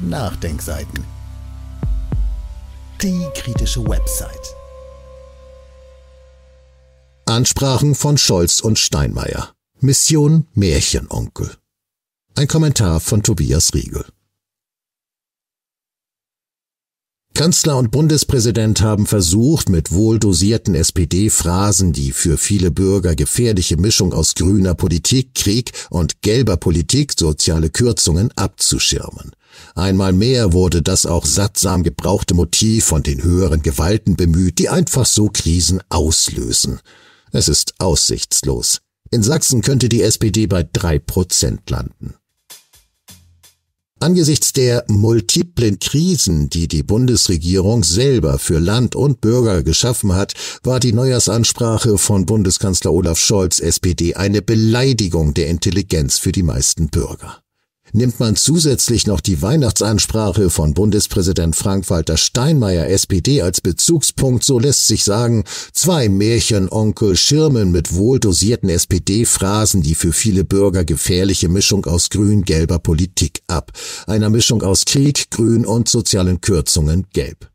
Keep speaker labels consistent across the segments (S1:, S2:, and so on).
S1: Nachdenkseiten. Die kritische Website. Ansprachen von Scholz und Steinmeier. Mission Märchenonkel. Ein Kommentar von Tobias Riegel. Kanzler und Bundespräsident haben versucht, mit wohldosierten SPD-Phrasen die für viele Bürger gefährliche Mischung aus grüner Politik, Krieg und gelber Politik soziale Kürzungen abzuschirmen. Einmal mehr wurde das auch sattsam gebrauchte Motiv von den höheren Gewalten bemüht, die einfach so Krisen auslösen. Es ist aussichtslos. In Sachsen könnte die SPD bei drei Prozent landen. Angesichts der multiplen Krisen, die die Bundesregierung selber für Land und Bürger geschaffen hat, war die Neujahrsansprache von Bundeskanzler Olaf Scholz SPD eine Beleidigung der Intelligenz für die meisten Bürger nimmt man zusätzlich noch die Weihnachtsansprache von Bundespräsident Frank-Walter Steinmeier SPD als Bezugspunkt, so lässt sich sagen, zwei Märchenonkel schirmen mit wohldosierten SPD-Phrasen die für viele Bürger gefährliche Mischung aus grün-gelber Politik ab, einer Mischung aus Krieg, Grün und sozialen Kürzungen gelb.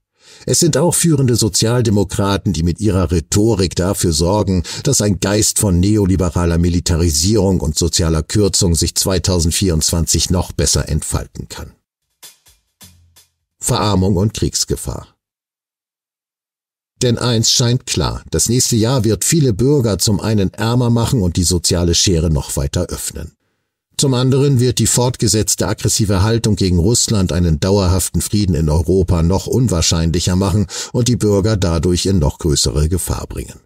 S1: Es sind auch führende Sozialdemokraten, die mit ihrer Rhetorik dafür sorgen, dass ein Geist von neoliberaler Militarisierung und sozialer Kürzung sich 2024 noch besser entfalten kann. Verarmung und Kriegsgefahr. Denn eins scheint klar, das nächste Jahr wird viele Bürger zum einen ärmer machen und die soziale Schere noch weiter öffnen. Zum anderen wird die fortgesetzte aggressive Haltung gegen Russland einen dauerhaften Frieden in Europa noch unwahrscheinlicher machen und die Bürger dadurch in noch größere Gefahr bringen.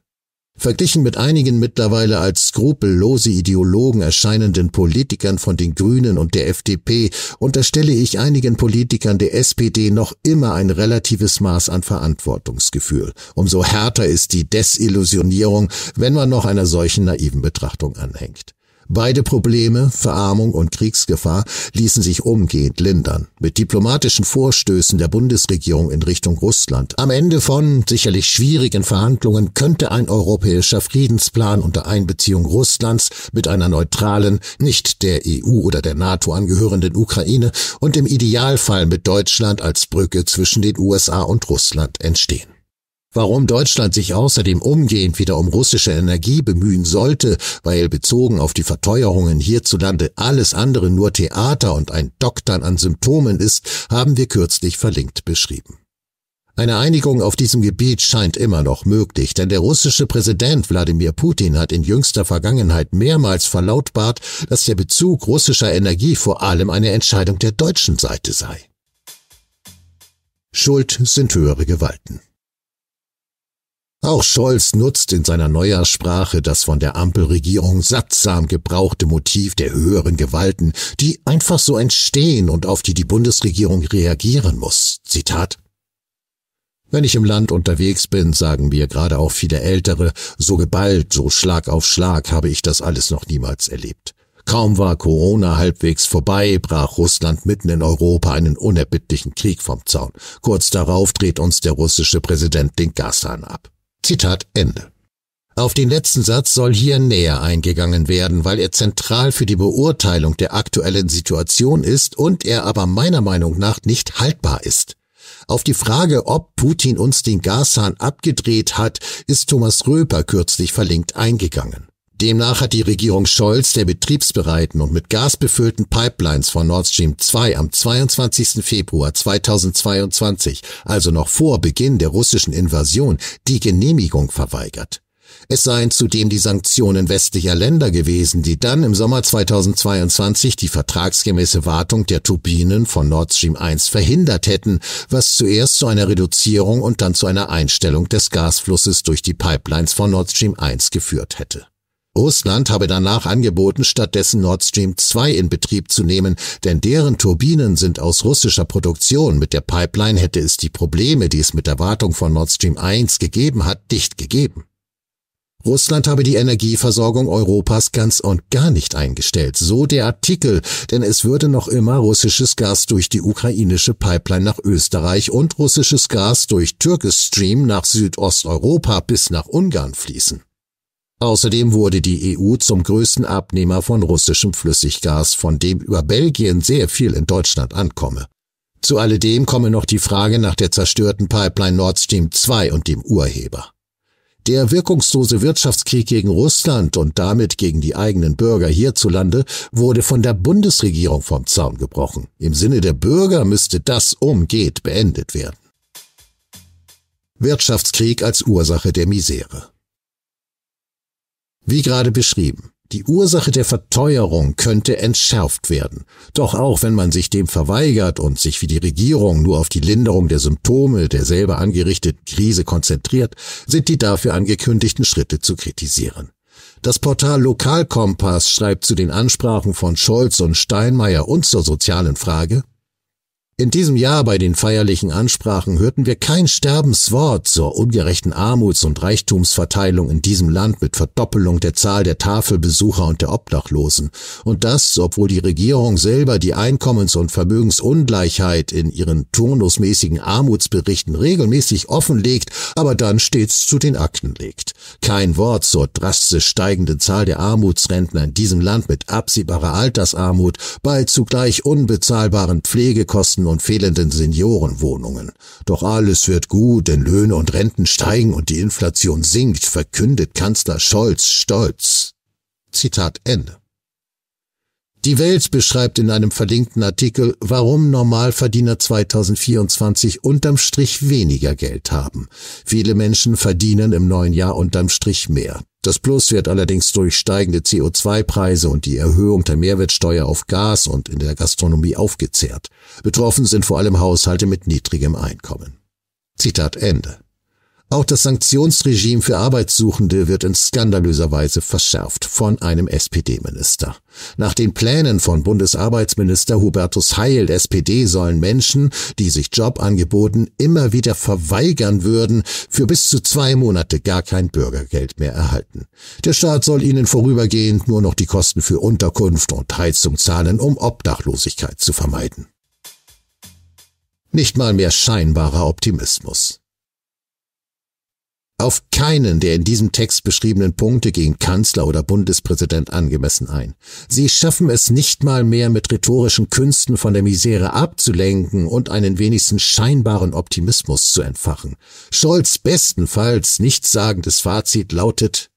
S1: Verglichen mit einigen mittlerweile als skrupellose Ideologen erscheinenden Politikern von den Grünen und der FDP unterstelle ich einigen Politikern der SPD noch immer ein relatives Maß an Verantwortungsgefühl. Umso härter ist die Desillusionierung, wenn man noch einer solchen naiven Betrachtung anhängt. Beide Probleme, Verarmung und Kriegsgefahr, ließen sich umgehend lindern. Mit diplomatischen Vorstößen der Bundesregierung in Richtung Russland. Am Ende von sicherlich schwierigen Verhandlungen könnte ein europäischer Friedensplan unter Einbeziehung Russlands mit einer neutralen, nicht der EU oder der NATO angehörenden Ukraine und im Idealfall mit Deutschland als Brücke zwischen den USA und Russland entstehen. Warum Deutschland sich außerdem umgehend wieder um russische Energie bemühen sollte, weil bezogen auf die Verteuerungen hierzulande alles andere nur Theater und ein Doktern an Symptomen ist, haben wir kürzlich verlinkt beschrieben. Eine Einigung auf diesem Gebiet scheint immer noch möglich, denn der russische Präsident Wladimir Putin hat in jüngster Vergangenheit mehrmals verlautbart, dass der Bezug russischer Energie vor allem eine Entscheidung der deutschen Seite sei. Schuld sind höhere Gewalten. Auch Scholz nutzt in seiner Neujahrssprache das von der Ampelregierung sattsam gebrauchte Motiv der höheren Gewalten, die einfach so entstehen und auf die die Bundesregierung reagieren muss. Zitat wenn ich im Land unterwegs bin, sagen mir gerade auch viele Ältere, so geballt, so Schlag auf Schlag habe ich das alles noch niemals erlebt. Kaum war Corona halbwegs vorbei, brach Russland mitten in Europa einen unerbittlichen Krieg vom Zaun. Kurz darauf dreht uns der russische Präsident den Gashahn ab. Zitat Ende. Auf den letzten Satz soll hier näher eingegangen werden, weil er zentral für die Beurteilung der aktuellen Situation ist und er aber meiner Meinung nach nicht haltbar ist. Auf die Frage, ob Putin uns den Gashahn abgedreht hat, ist Thomas Röper kürzlich verlinkt eingegangen. Demnach hat die Regierung Scholz der betriebsbereiten und mit Gas befüllten Pipelines von Nord Stream 2 am 22. Februar 2022, also noch vor Beginn der russischen Invasion, die Genehmigung verweigert. Es seien zudem die Sanktionen westlicher Länder gewesen, die dann im Sommer 2022 die vertragsgemäße Wartung der Turbinen von Nord Stream 1 verhindert hätten, was zuerst zu einer Reduzierung und dann zu einer Einstellung des Gasflusses durch die Pipelines von Nord Stream 1 geführt hätte. Russland habe danach angeboten, stattdessen Nord Stream 2 in Betrieb zu nehmen, denn deren Turbinen sind aus russischer Produktion. Mit der Pipeline hätte es die Probleme, die es mit der Wartung von Nord Stream 1 gegeben hat, nicht gegeben. Russland habe die Energieversorgung Europas ganz und gar nicht eingestellt, so der Artikel, denn es würde noch immer russisches Gas durch die ukrainische Pipeline nach Österreich und russisches Gas durch Türkes Stream nach Südosteuropa bis nach Ungarn fließen. Außerdem wurde die EU zum größten Abnehmer von russischem Flüssiggas, von dem über Belgien sehr viel in Deutschland ankomme. Zu alledem komme noch die Frage nach der zerstörten Pipeline Nord Stream 2 und dem Urheber. Der wirkungslose Wirtschaftskrieg gegen Russland und damit gegen die eigenen Bürger hierzulande wurde von der Bundesregierung vom Zaun gebrochen. Im Sinne der Bürger müsste das umgeht beendet werden. Wirtschaftskrieg als Ursache der Misere. Wie gerade beschrieben, die Ursache der Verteuerung könnte entschärft werden. Doch auch wenn man sich dem verweigert und sich wie die Regierung nur auf die Linderung der Symptome der selber angerichteten Krise konzentriert, sind die dafür angekündigten Schritte zu kritisieren. Das Portal Lokalkompass schreibt zu den Ansprachen von Scholz und Steinmeier und zur sozialen Frage, in diesem Jahr bei den feierlichen Ansprachen hörten wir kein Sterbenswort zur ungerechten Armuts- und Reichtumsverteilung in diesem Land mit Verdoppelung der Zahl der Tafelbesucher und der Obdachlosen. Und das, obwohl die Regierung selber die Einkommens- und Vermögensungleichheit in ihren turnusmäßigen Armutsberichten regelmäßig offenlegt, aber dann stets zu den Akten legt. Kein Wort zur drastisch steigenden Zahl der Armutsrentner in diesem Land mit absehbarer Altersarmut, bei zugleich unbezahlbaren Pflegekosten und fehlenden Seniorenwohnungen. Doch alles wird gut, denn Löhne und Renten steigen und die Inflation sinkt, verkündet Kanzler Scholz stolz. Zitat Ende. Die Welt beschreibt in einem verlinkten Artikel, warum Normalverdiener 2024 unterm Strich weniger Geld haben. Viele Menschen verdienen im neuen Jahr unterm Strich mehr. Das Plus wird allerdings durch steigende CO2-Preise und die Erhöhung der Mehrwertsteuer auf Gas und in der Gastronomie aufgezehrt. Betroffen sind vor allem Haushalte mit niedrigem Einkommen. Zitat Ende. Auch das Sanktionsregime für Arbeitssuchende wird in skandalöser Weise verschärft von einem SPD-Minister. Nach den Plänen von Bundesarbeitsminister Hubertus Heil, SPD, sollen Menschen, die sich Jobangeboten immer wieder verweigern würden, für bis zu zwei Monate gar kein Bürgergeld mehr erhalten. Der Staat soll ihnen vorübergehend nur noch die Kosten für Unterkunft und Heizung zahlen, um Obdachlosigkeit zu vermeiden. Nicht mal mehr scheinbarer Optimismus auf keinen der in diesem Text beschriebenen Punkte gegen Kanzler oder Bundespräsident angemessen ein. Sie schaffen es nicht mal mehr, mit rhetorischen Künsten von der Misere abzulenken und einen wenigstens scheinbaren Optimismus zu entfachen. Scholz bestenfalls nichtssagendes Fazit lautet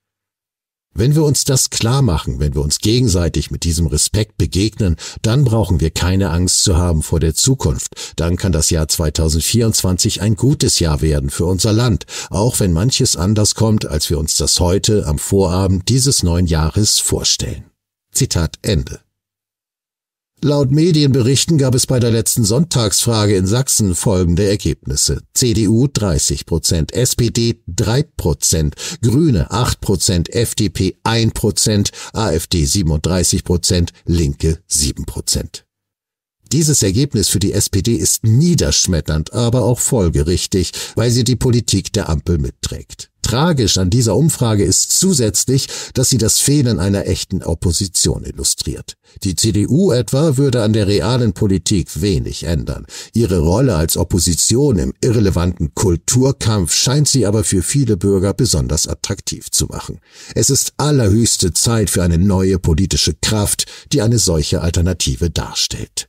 S1: wenn wir uns das klar machen, wenn wir uns gegenseitig mit diesem Respekt begegnen, dann brauchen wir keine Angst zu haben vor der Zukunft. Dann kann das Jahr 2024 ein gutes Jahr werden für unser Land, auch wenn manches anders kommt, als wir uns das heute am Vorabend dieses neuen Jahres vorstellen. Zitat Ende. Laut Medienberichten gab es bei der letzten Sonntagsfrage in Sachsen folgende Ergebnisse. CDU 30 Prozent, SPD 3 Prozent, Grüne 8 Prozent, FDP 1 Prozent, AfD 37 Prozent, Linke 7 Prozent. Dieses Ergebnis für die SPD ist niederschmetternd, aber auch folgerichtig, weil sie die Politik der Ampel mitträgt. Tragisch an dieser Umfrage ist zusätzlich, dass sie das Fehlen einer echten Opposition illustriert. Die CDU etwa würde an der realen Politik wenig ändern. Ihre Rolle als Opposition im irrelevanten Kulturkampf scheint sie aber für viele Bürger besonders attraktiv zu machen. Es ist allerhöchste Zeit für eine neue politische Kraft, die eine solche Alternative darstellt.